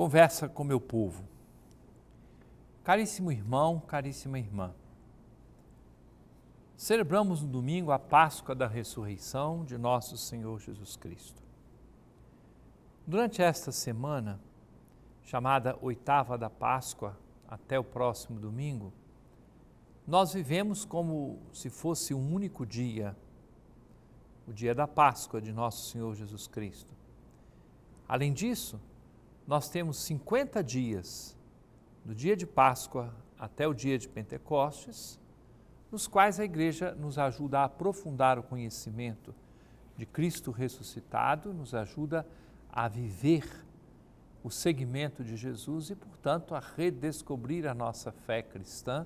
Conversa com meu povo. Caríssimo irmão, caríssima irmã. Celebramos no domingo a Páscoa da ressurreição de nosso Senhor Jesus Cristo. Durante esta semana, chamada oitava da Páscoa, até o próximo domingo, nós vivemos como se fosse um único dia, o dia da Páscoa de nosso Senhor Jesus Cristo. Além disso, nós temos 50 dias, do dia de Páscoa até o dia de Pentecostes, nos quais a igreja nos ajuda a aprofundar o conhecimento de Cristo ressuscitado, nos ajuda a viver o segmento de Jesus e, portanto, a redescobrir a nossa fé cristã,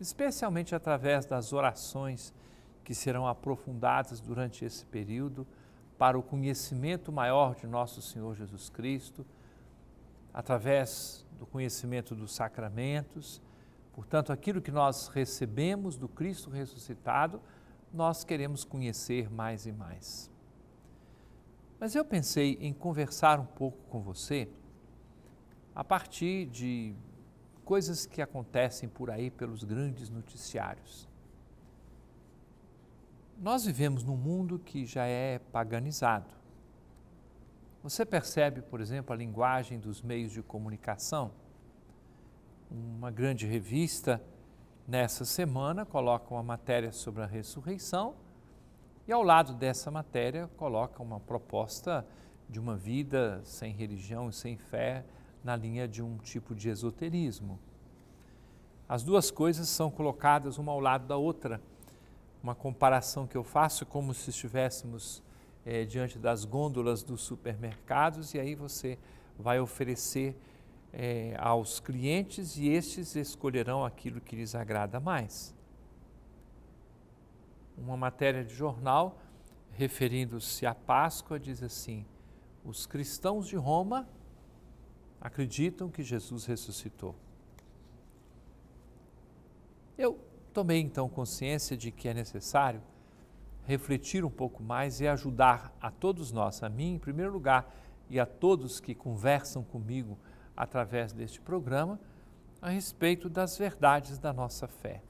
especialmente através das orações que serão aprofundadas durante esse período para o conhecimento maior de nosso Senhor Jesus Cristo através do conhecimento dos sacramentos. Portanto, aquilo que nós recebemos do Cristo ressuscitado, nós queremos conhecer mais e mais. Mas eu pensei em conversar um pouco com você a partir de coisas que acontecem por aí pelos grandes noticiários. Nós vivemos num mundo que já é paganizado. Você percebe, por exemplo, a linguagem dos meios de comunicação? Uma grande revista, nessa semana, coloca uma matéria sobre a ressurreição e, ao lado dessa matéria, coloca uma proposta de uma vida sem religião e sem fé na linha de um tipo de esoterismo. As duas coisas são colocadas uma ao lado da outra. Uma comparação que eu faço é como se estivéssemos é, diante das gôndolas dos supermercados e aí você vai oferecer é, aos clientes e estes escolherão aquilo que lhes agrada mais. Uma matéria de jornal, referindo-se à Páscoa, diz assim: os cristãos de Roma acreditam que Jesus ressuscitou. Eu tomei então consciência de que é necessário refletir um pouco mais e ajudar a todos nós, a mim em primeiro lugar e a todos que conversam comigo através deste programa, a respeito das verdades da nossa fé.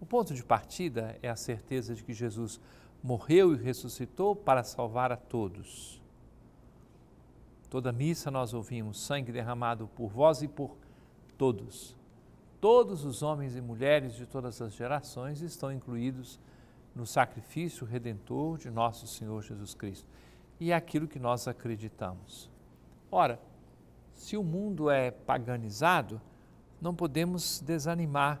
O ponto de partida é a certeza de que Jesus morreu e ressuscitou para salvar a todos. Toda missa nós ouvimos sangue derramado por vós e por todos. Todos os homens e mulheres de todas as gerações estão incluídos no sacrifício redentor de nosso Senhor Jesus Cristo e é aquilo que nós acreditamos. Ora, se o mundo é paganizado, não podemos desanimar.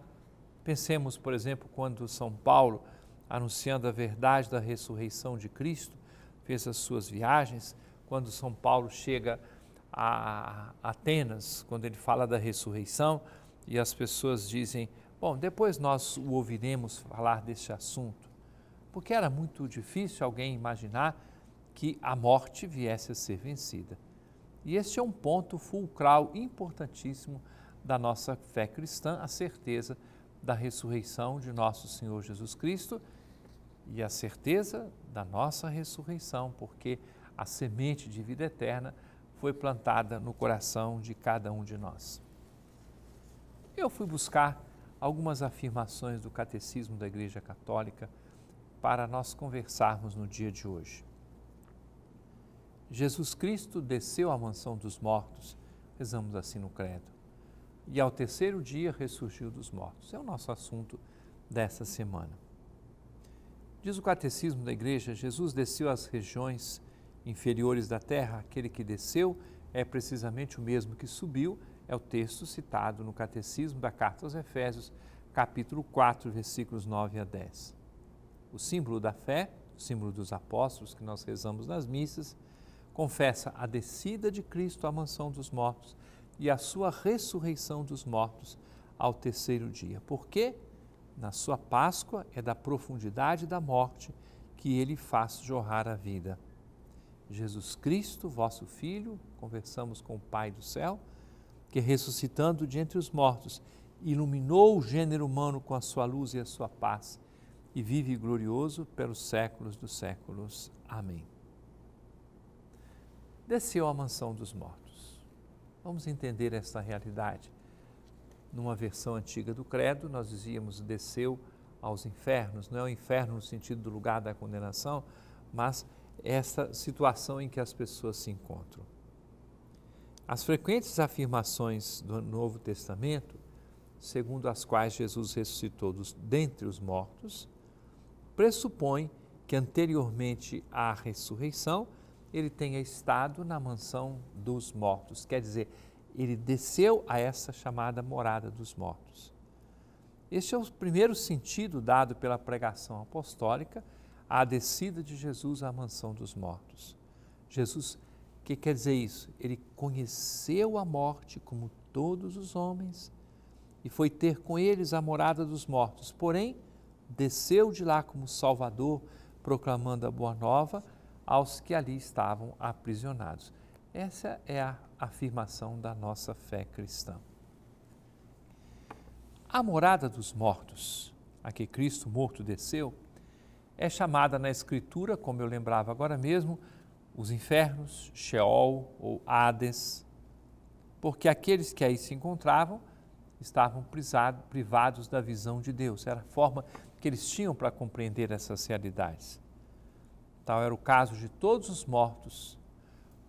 Pensemos, por exemplo, quando São Paulo, anunciando a verdade da ressurreição de Cristo, fez as suas viagens, quando São Paulo chega a Atenas, quando ele fala da ressurreição, e as pessoas dizem: Bom, depois nós o ouviremos falar deste assunto porque era muito difícil alguém imaginar que a morte viesse a ser vencida. E este é um ponto fulcral importantíssimo da nossa fé cristã, a certeza da ressurreição de nosso Senhor Jesus Cristo e a certeza da nossa ressurreição, porque a semente de vida eterna foi plantada no coração de cada um de nós. Eu fui buscar algumas afirmações do Catecismo da Igreja Católica para nós conversarmos no dia de hoje. Jesus Cristo desceu à mansão dos mortos, rezamos assim no Credo, e ao terceiro dia ressurgiu dos mortos. É o nosso assunto dessa semana. Diz o Catecismo da Igreja: Jesus desceu às regiões inferiores da terra, aquele que desceu é precisamente o mesmo que subiu, é o texto citado no Catecismo da Carta aos Efésios, capítulo 4, versículos 9 a 10 o símbolo da fé, o símbolo dos apóstolos que nós rezamos nas missas, confessa a descida de Cristo à mansão dos mortos e a sua ressurreição dos mortos ao terceiro dia. Porque na sua Páscoa é da profundidade da morte que ele faz jorrar a vida. Jesus Cristo, vosso Filho, conversamos com o Pai do céu, que ressuscitando de entre os mortos, iluminou o gênero humano com a sua luz e a sua paz e vive glorioso pelos séculos dos séculos. Amém. Desceu à mansão dos mortos. Vamos entender esta realidade. Numa versão antiga do credo, nós dizíamos desceu aos infernos, não é o inferno no sentido do lugar da condenação, mas essa situação em que as pessoas se encontram. As frequentes afirmações do Novo Testamento, segundo as quais Jesus ressuscitou dos, dentre os mortos, pressupõe que anteriormente à ressurreição ele tenha estado na mansão dos mortos, quer dizer, ele desceu a essa chamada morada dos mortos. Este é o primeiro sentido dado pela pregação apostólica à descida de Jesus à mansão dos mortos. Jesus, o que quer dizer isso? Ele conheceu a morte como todos os homens e foi ter com eles a morada dos mortos, porém desceu de lá como Salvador, proclamando a boa nova aos que ali estavam aprisionados. Essa é a afirmação da nossa fé cristã. A morada dos mortos, a que Cristo morto desceu, é chamada na Escritura, como eu lembrava agora mesmo, os infernos, Sheol ou Hades, porque aqueles que aí se encontravam estavam privados da visão de Deus. Era a forma que eles tinham para compreender essas realidades. Tal era o caso de todos os mortos,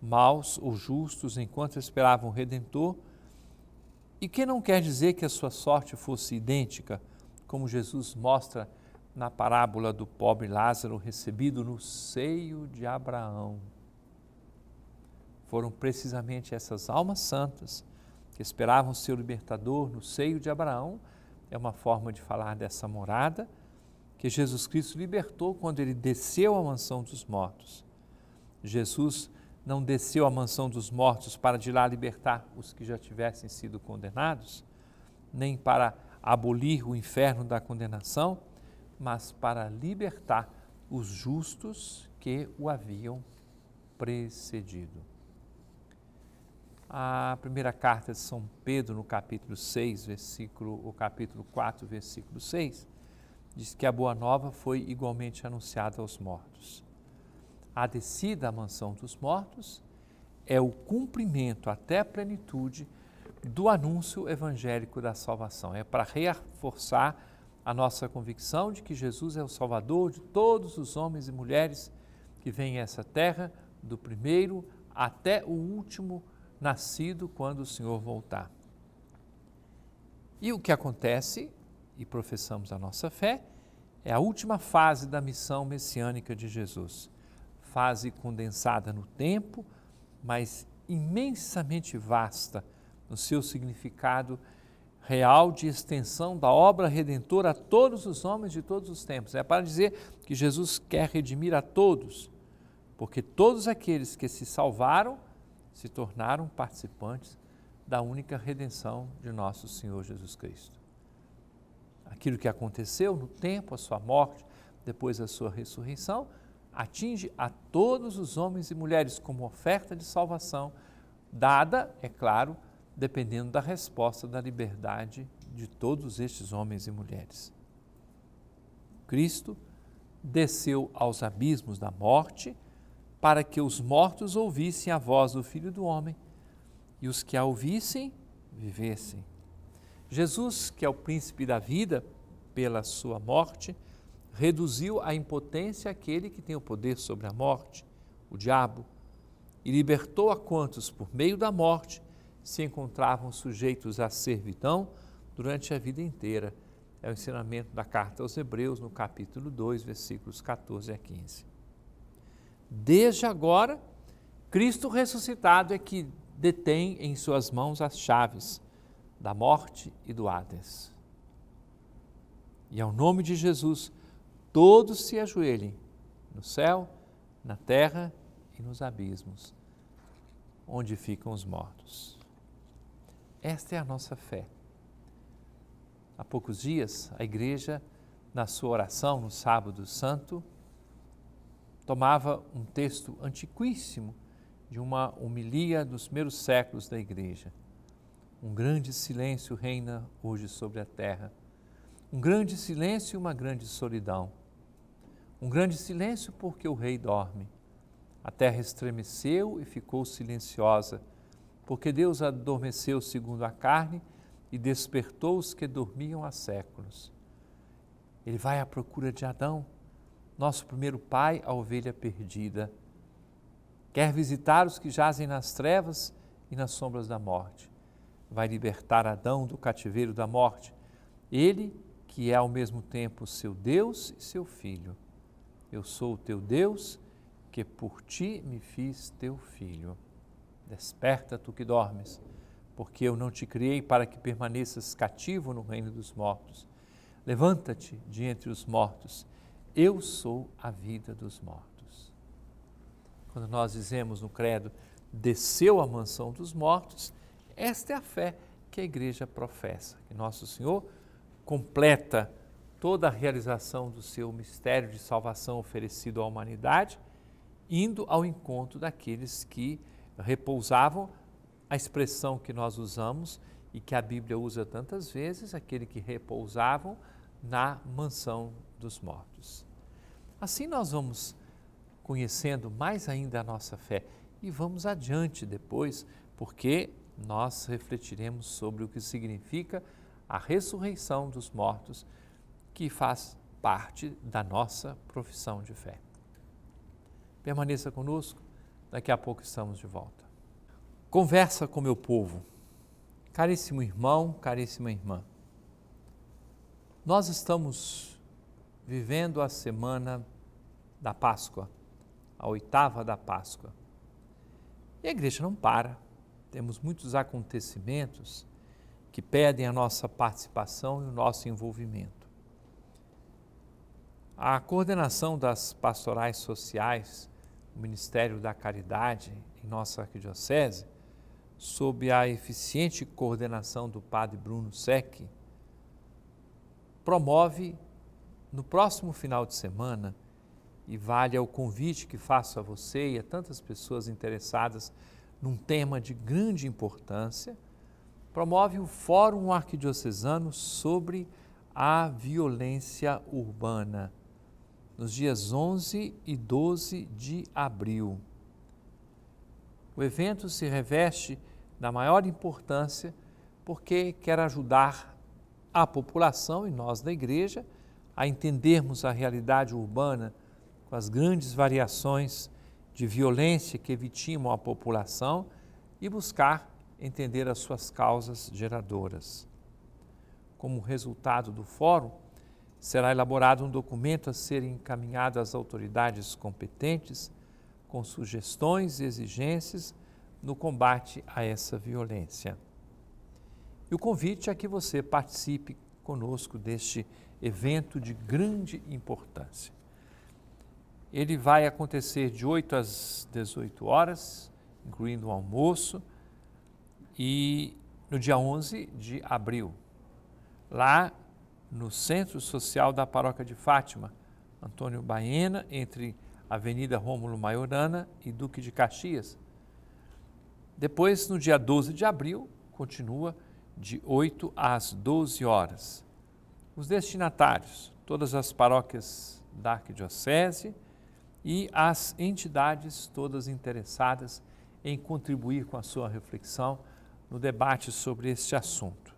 maus ou justos, enquanto esperavam o Redentor, e que não quer dizer que a sua sorte fosse idêntica, como Jesus mostra na parábola do pobre Lázaro recebido no seio de Abraão. Foram precisamente essas almas santas que esperavam seu libertador no seio de Abraão, é uma forma de falar dessa morada que Jesus Cristo libertou quando ele desceu à mansão dos mortos. Jesus não desceu à mansão dos mortos para de lá libertar os que já tivessem sido condenados, nem para abolir o inferno da condenação, mas para libertar os justos que o haviam precedido. A primeira carta de São Pedro, no capítulo 6, versículo, o capítulo 4, versículo 6, diz que a boa nova foi igualmente anunciada aos mortos. A descida à mansão dos mortos é o cumprimento até a plenitude do anúncio evangélico da salvação. É para reforçar a nossa convicção de que Jesus é o Salvador de todos os homens e mulheres que vêm a essa terra, do primeiro até o último nascido quando o Senhor voltar. E o que acontece e professamos a nossa fé, é a última fase da missão messiânica de Jesus. Fase condensada no tempo, mas imensamente vasta no seu significado real de extensão da obra redentora a todos os homens de todos os tempos. É para dizer que Jesus quer redimir a todos, porque todos aqueles que se salvaram se tornaram participantes da única redenção de nosso Senhor Jesus Cristo aquilo que aconteceu no tempo, a sua morte, depois a sua ressurreição, atinge a todos os homens e mulheres como oferta de salvação, dada, é claro, dependendo da resposta da liberdade de todos estes homens e mulheres. Cristo desceu aos abismos da morte para que os mortos ouvissem a voz do Filho do Homem e os que a ouvissem vivessem. Jesus, que é o príncipe da vida, pela sua morte, reduziu à impotência aquele que tem o poder sobre a morte, o diabo, e libertou a quantos, por meio da morte, se encontravam sujeitos à servidão durante a vida inteira. É o ensinamento da carta aos Hebreus, no capítulo 2, versículos 14 a 15. Desde agora, Cristo ressuscitado é que detém em suas mãos as chaves da morte e do Hades. E ao nome de Jesus, todos se ajoelhem no céu, na terra e nos abismos, onde ficam os mortos. Esta é a nossa fé. Há poucos dias, a igreja, na sua oração no Sábado Santo, tomava um texto antiquíssimo de uma homilia dos primeiros séculos da igreja um grande silêncio reina hoje sobre a terra. Um grande silêncio e uma grande solidão. Um grande silêncio porque o rei dorme. A terra estremeceu e ficou silenciosa, porque Deus adormeceu segundo a carne e despertou os que dormiam há séculos. Ele vai à procura de Adão, nosso primeiro pai, a ovelha perdida. Quer visitar os que jazem nas trevas e nas sombras da morte vai libertar Adão do cativeiro da morte. Ele que é ao mesmo tempo seu Deus e seu filho. Eu sou o teu Deus, que por ti me fiz teu filho. Desperta tu que dormes, porque eu não te criei para que permaneças cativo no reino dos mortos. Levanta-te de entre os mortos. Eu sou a vida dos mortos. Quando nós dizemos no credo, desceu à mansão dos mortos, esta é a fé que a igreja professa, que Nosso Senhor completa toda a realização do seu mistério de salvação oferecido à humanidade, indo ao encontro daqueles que repousavam a expressão que nós usamos e que a Bíblia usa tantas vezes, aquele que repousavam na mansão dos mortos. Assim nós vamos conhecendo mais ainda a nossa fé e vamos adiante depois, porque nós refletiremos sobre o que significa a ressurreição dos mortos, que faz parte da nossa profissão de fé. Permaneça conosco, daqui a pouco estamos de volta. Conversa com meu povo. Caríssimo irmão, caríssima irmã, nós estamos vivendo a semana da Páscoa, a oitava da Páscoa. E a igreja não para temos muitos acontecimentos que pedem a nossa participação e o nosso envolvimento. A coordenação das pastorais sociais, o Ministério da Caridade em nossa arquidiocese, sob a eficiente coordenação do padre Bruno Sec, promove no próximo final de semana, e vale o convite que faço a você e a tantas pessoas interessadas num tema de grande importância, promove o Fórum Arquidiocesano sobre a Violência Urbana, nos dias 11 e 12 de abril. O evento se reveste da maior importância porque quer ajudar a população e nós da Igreja a entendermos a realidade urbana com as grandes variações de violência que vitimam a população e buscar entender as suas causas geradoras. Como resultado do fórum, será elaborado um documento a ser encaminhado às autoridades competentes com sugestões e exigências no combate a essa violência. E o convite é que você participe conosco deste evento de grande importância ele vai acontecer de 8 às 18 horas, incluindo o almoço, e no dia 11 de abril, lá no Centro Social da Paróquia de Fátima, Antônio Baena, entre Avenida Rômulo Maiorana e Duque de Caxias. Depois, no dia 12 de abril, continua de 8 às 12 horas. Os destinatários, todas as paróquias da Arquidiocese, e as entidades todas interessadas em contribuir com a sua reflexão no debate sobre este assunto.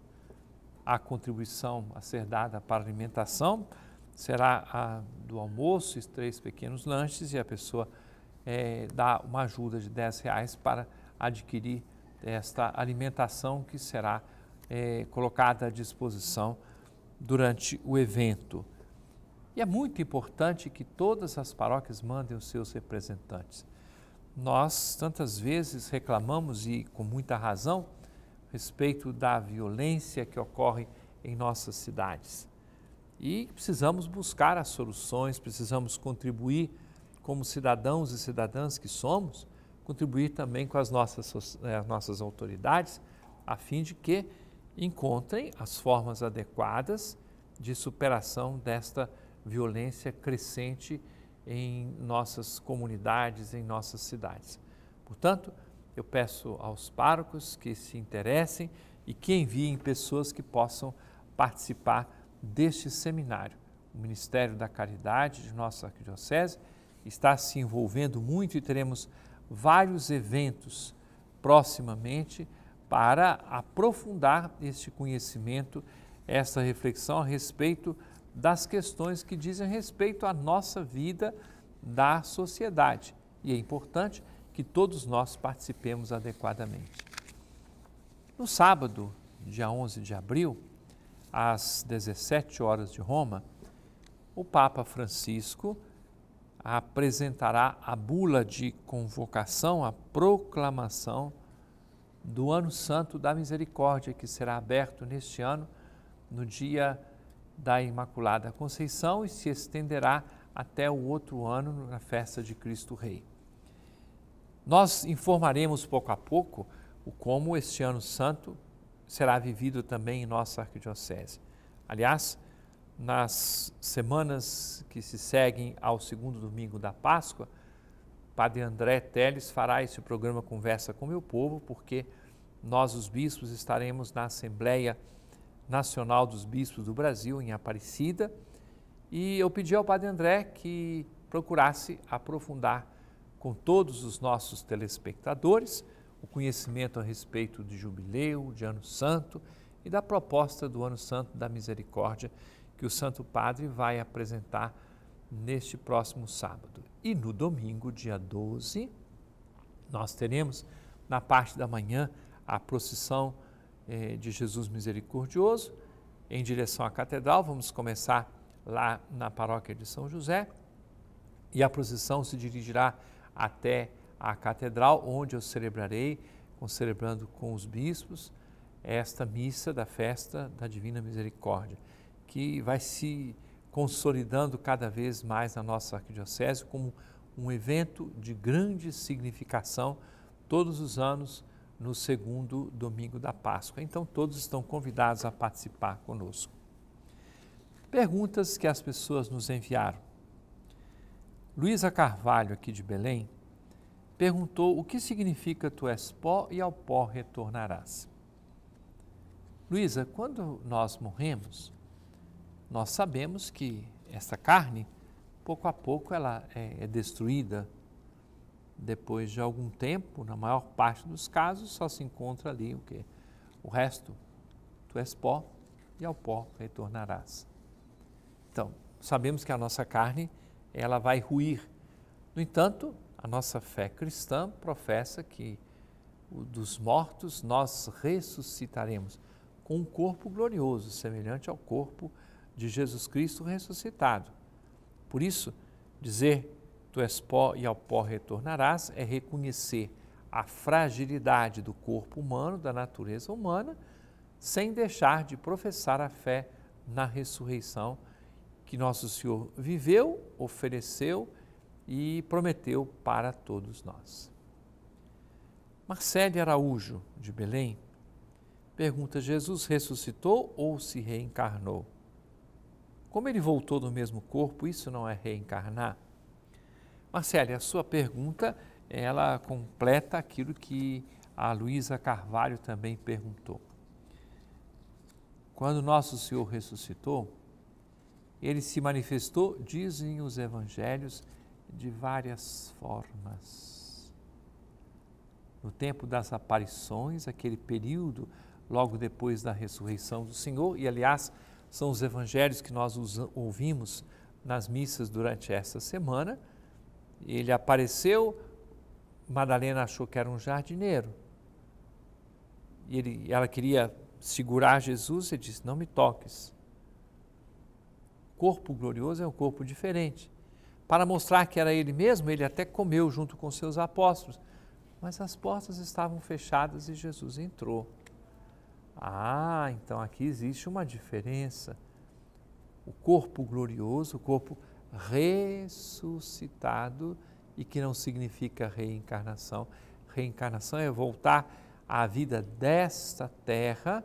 A contribuição a ser dada para a alimentação será a do almoço e três pequenos lanches e a pessoa é, dá uma ajuda de 10 reais para adquirir esta alimentação que será é, colocada à disposição durante o evento. E é muito importante que todas as paróquias mandem os seus representantes. Nós tantas vezes reclamamos, e com muita razão, a respeito da violência que ocorre em nossas cidades. E precisamos buscar as soluções, precisamos contribuir como cidadãos e cidadãs que somos, contribuir também com as nossas, eh, as nossas autoridades, a fim de que encontrem as formas adequadas de superação desta violência violência crescente em nossas comunidades, em nossas cidades. Portanto, eu peço aos párocos que se interessem e que enviem pessoas que possam participar deste seminário. O Ministério da Caridade de nossa Arquidiocese está se envolvendo muito e teremos vários eventos proximamente para aprofundar este conhecimento, essa reflexão a respeito das questões que dizem respeito à nossa vida da sociedade. E é importante que todos nós participemos adequadamente. No sábado, dia 11 de abril, às 17 horas de Roma, o Papa Francisco apresentará a bula de convocação, a proclamação do Ano Santo da Misericórdia, que será aberto neste ano, no dia da Imaculada Conceição e se estenderá até o outro ano na festa de Cristo Rei. Nós informaremos pouco a pouco o como este ano santo será vivido também em nossa arquidiocese. Aliás, nas semanas que se seguem ao segundo domingo da Páscoa, Padre André Teles fará esse programa Conversa com Meu Povo, porque nós, os bispos, estaremos na Assembleia Nacional dos Bispos do Brasil, em Aparecida, e eu pedi ao Padre André que procurasse aprofundar com todos os nossos telespectadores o conhecimento a respeito de jubileu, de ano santo e da proposta do ano santo da misericórdia que o Santo Padre vai apresentar neste próximo sábado. E no domingo, dia 12, nós teremos na parte da manhã a procissão eh, de Jesus Misericordioso em direção à catedral. Vamos começar lá na paróquia de São José e a procissão se dirigirá até a catedral, onde eu celebrarei, celebrando com os bispos, esta missa da festa da Divina Misericórdia, que vai se consolidando cada vez mais na nossa arquidiocese como um evento de grande significação todos os anos no segundo domingo da Páscoa. Então, todos estão convidados a participar conosco. Perguntas que as pessoas nos enviaram. Luísa Carvalho, aqui de Belém, perguntou o que significa tu és pó e ao pó retornarás. Luísa, quando nós morremos, nós sabemos que essa carne, pouco a pouco, ela é, é destruída, depois de algum tempo, na maior parte dos casos, só se encontra ali o que? O resto, tu és pó e ao pó retornarás. Então, sabemos que a nossa carne, ela vai ruir. No entanto, a nossa fé cristã professa que dos mortos nós ressuscitaremos com um corpo glorioso, semelhante ao corpo de Jesus Cristo ressuscitado. Por isso, dizer Tu és pó e ao pó retornarás, é reconhecer a fragilidade do corpo humano, da natureza humana, sem deixar de professar a fé na ressurreição que nosso Senhor viveu, ofereceu e prometeu para todos nós. Marcele Araújo, de Belém, pergunta: Jesus ressuscitou ou se reencarnou? Como ele voltou do mesmo corpo, isso não é reencarnar? Marcele, a sua pergunta, ela completa aquilo que a Luísa Carvalho também perguntou. Quando nosso Senhor ressuscitou, ele se manifestou, dizem os evangelhos, de várias formas. No tempo das aparições, aquele período logo depois da ressurreição do Senhor, e aliás, são os evangelhos que nós ouvimos nas missas durante esta semana, ele apareceu, Madalena achou que era um jardineiro. E ele, ela queria segurar Jesus, e disse: Não me toques. Corpo glorioso é um corpo diferente. Para mostrar que era ele mesmo, ele até comeu junto com seus apóstolos. Mas as portas estavam fechadas e Jesus entrou. Ah, então aqui existe uma diferença. O corpo glorioso, o corpo ressuscitado e que não significa reencarnação. Reencarnação é voltar à vida desta terra.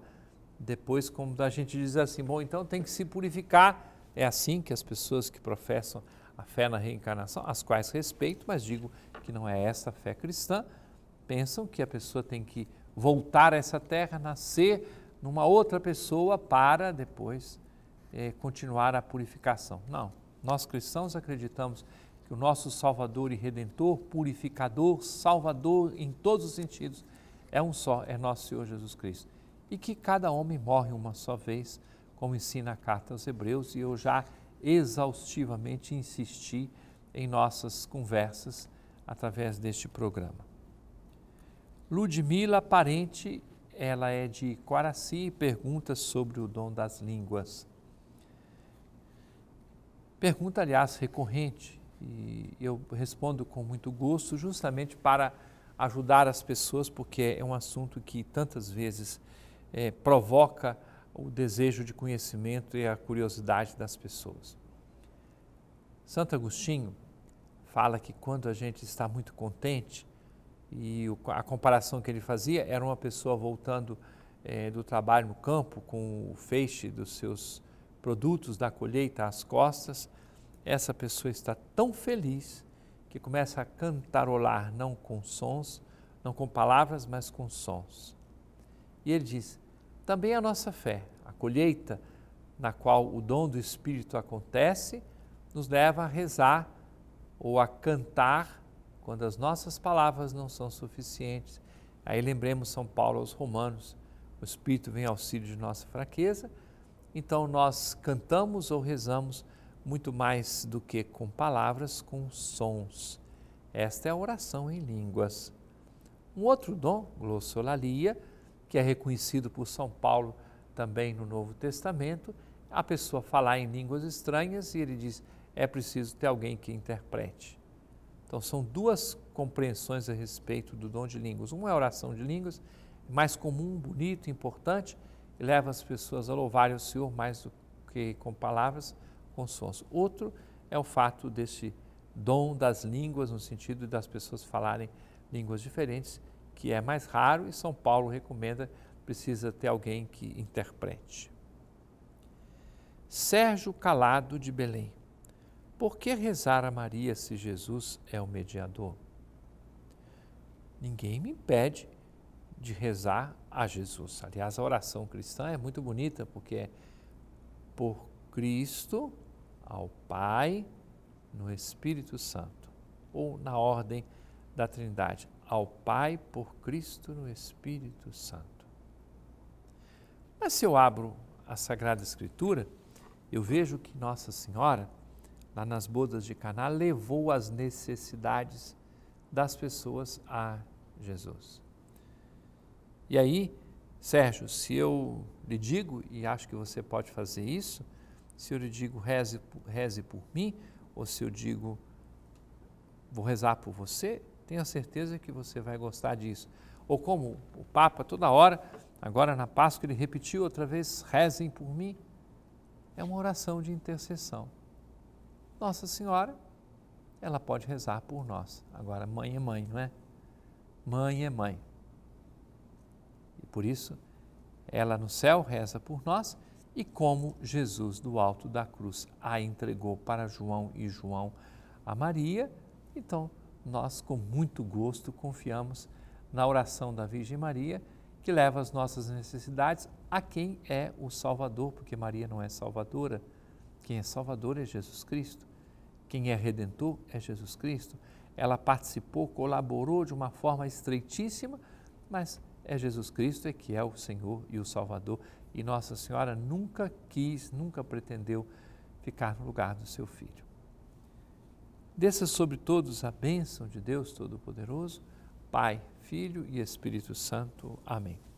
Depois, como a gente diz assim, bom, então tem que se purificar. É assim que as pessoas que professam a fé na reencarnação, as quais respeito, mas digo que não é essa a fé cristã, pensam que a pessoa tem que voltar a essa terra, nascer numa outra pessoa para depois é, continuar a purificação. Não, nós cristãos acreditamos que o nosso Salvador e Redentor, Purificador, Salvador em todos os sentidos, é um só, é nosso Senhor Jesus Cristo. E que cada homem morre uma só vez, como ensina a carta aos Hebreus, e eu já exaustivamente insisti em nossas conversas através deste programa. Ludmila Parente, ela é de Quaraci e pergunta sobre o dom das línguas. Pergunta, aliás, recorrente, e eu respondo com muito gosto, justamente para ajudar as pessoas, porque é um assunto que tantas vezes é, provoca o desejo de conhecimento e a curiosidade das pessoas. Santo Agostinho fala que quando a gente está muito contente, e a comparação que ele fazia era uma pessoa voltando é, do trabalho no campo com o feixe dos seus produtos da colheita às costas, essa pessoa está tão feliz que começa a cantarolar, não com sons, não com palavras, mas com sons. E ele diz: também a nossa fé, a colheita na qual o dom do Espírito acontece, nos leva a rezar ou a cantar quando as nossas palavras não são suficientes. Aí lembremos São Paulo aos Romanos: o Espírito vem ao auxílio de nossa fraqueza então nós cantamos ou rezamos muito mais do que com palavras, com sons. Esta é a oração em línguas. Um outro dom, glossolalia, que é reconhecido por São Paulo também no Novo Testamento, a pessoa falar em línguas estranhas e ele diz: é preciso ter alguém que interprete. Então são duas compreensões a respeito do dom de línguas. Uma é a oração de línguas, mais comum, bonito, importante, e leva as pessoas a louvarem o Senhor mais do que com palavras, com sons. Outro é o fato desse dom das línguas, no sentido das pessoas falarem línguas diferentes, que é mais raro e São Paulo recomenda, precisa ter alguém que interprete. Sérgio Calado de Belém. Por que rezar a Maria se Jesus é o mediador? Ninguém me impede de rezar a Jesus. Aliás, a oração cristã é muito bonita porque é por Cristo, ao Pai, no Espírito Santo, ou na ordem da Trindade, ao Pai por Cristo no Espírito Santo. Mas se eu abro a Sagrada Escritura, eu vejo que Nossa Senhora, lá nas bodas de Caná, levou as necessidades das pessoas a Jesus. E aí, Sérgio, se eu lhe digo, e acho que você pode fazer isso, se eu lhe digo reze, reze por mim, ou se eu digo vou rezar por você, tenha certeza que você vai gostar disso. Ou como o Papa toda hora, agora na Páscoa ele repetiu outra vez, rezem por mim. É uma oração de intercessão. Nossa Senhora, ela pode rezar por nós. Agora, mãe é mãe, não é? Mãe é mãe. Por isso, ela no céu reza por nós e como Jesus do alto da cruz a entregou para João e João a Maria, então nós com muito gosto confiamos na oração da Virgem Maria, que leva as nossas necessidades a quem é o Salvador, porque Maria não é salvadora. Quem é salvador é Jesus Cristo. Quem é redentor é Jesus Cristo. Ela participou, colaborou de uma forma estreitíssima, mas é Jesus Cristo, é que é o Senhor e o Salvador. E Nossa Senhora nunca quis, nunca pretendeu ficar no lugar do seu filho. Desça sobre todos a bênção de Deus Todo-Poderoso, Pai, Filho e Espírito Santo. Amém.